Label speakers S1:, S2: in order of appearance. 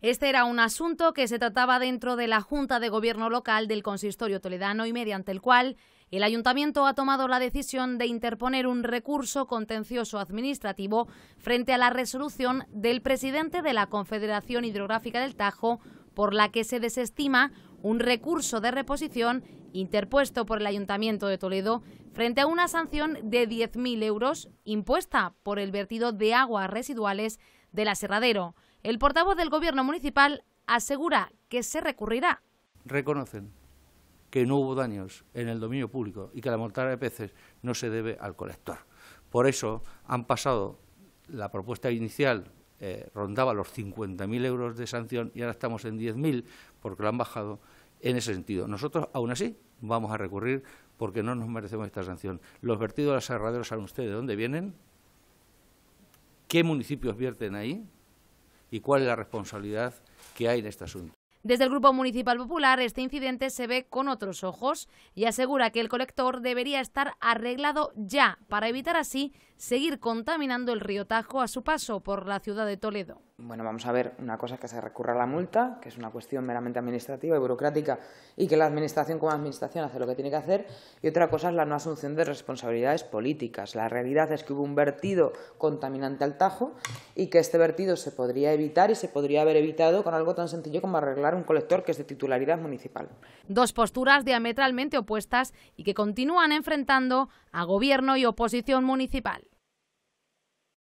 S1: Este era un asunto que se trataba dentro de la Junta de Gobierno Local del Consistorio Toledano y mediante el cual el Ayuntamiento ha tomado la decisión de interponer un recurso contencioso administrativo frente a la resolución del presidente de la Confederación Hidrográfica del Tajo por la que se desestima un recurso de reposición interpuesto por el Ayuntamiento de Toledo frente a una sanción de 10.000 euros impuesta por el vertido de aguas residuales del aserradero. El portavoz del Gobierno municipal asegura que se recurrirá.
S2: Reconocen que no hubo daños en el dominio público y que la mortalidad de peces no se debe al colector. Por eso han pasado, la propuesta inicial eh, rondaba los 50.000 euros de sanción y ahora estamos en 10.000 porque lo han bajado en ese sentido. Nosotros, aún así, vamos a recurrir porque no nos merecemos esta sanción. Los vertidos de las cerraduras, saben ustedes de dónde vienen, qué municipios vierten ahí, y cuál es la responsabilidad que hay en este asunto.
S1: Desde el Grupo Municipal Popular, este incidente se ve con otros ojos y asegura que el colector debería estar arreglado ya para evitar así seguir contaminando el río Tajo a su paso por la ciudad de Toledo.
S3: Bueno, vamos a ver, una cosa que se recurra a la multa, que es una cuestión meramente administrativa y burocrática, y que la Administración como Administración hace lo que tiene que hacer, y otra cosa es la no asunción de responsabilidades políticas. La realidad es que hubo un vertido contaminante al Tajo y que este vertido se podría evitar y se podría haber evitado con algo tan sencillo como arreglar un colector que es de titularidad municipal.
S1: Dos posturas diametralmente opuestas y que continúan enfrentando a gobierno y oposición municipal.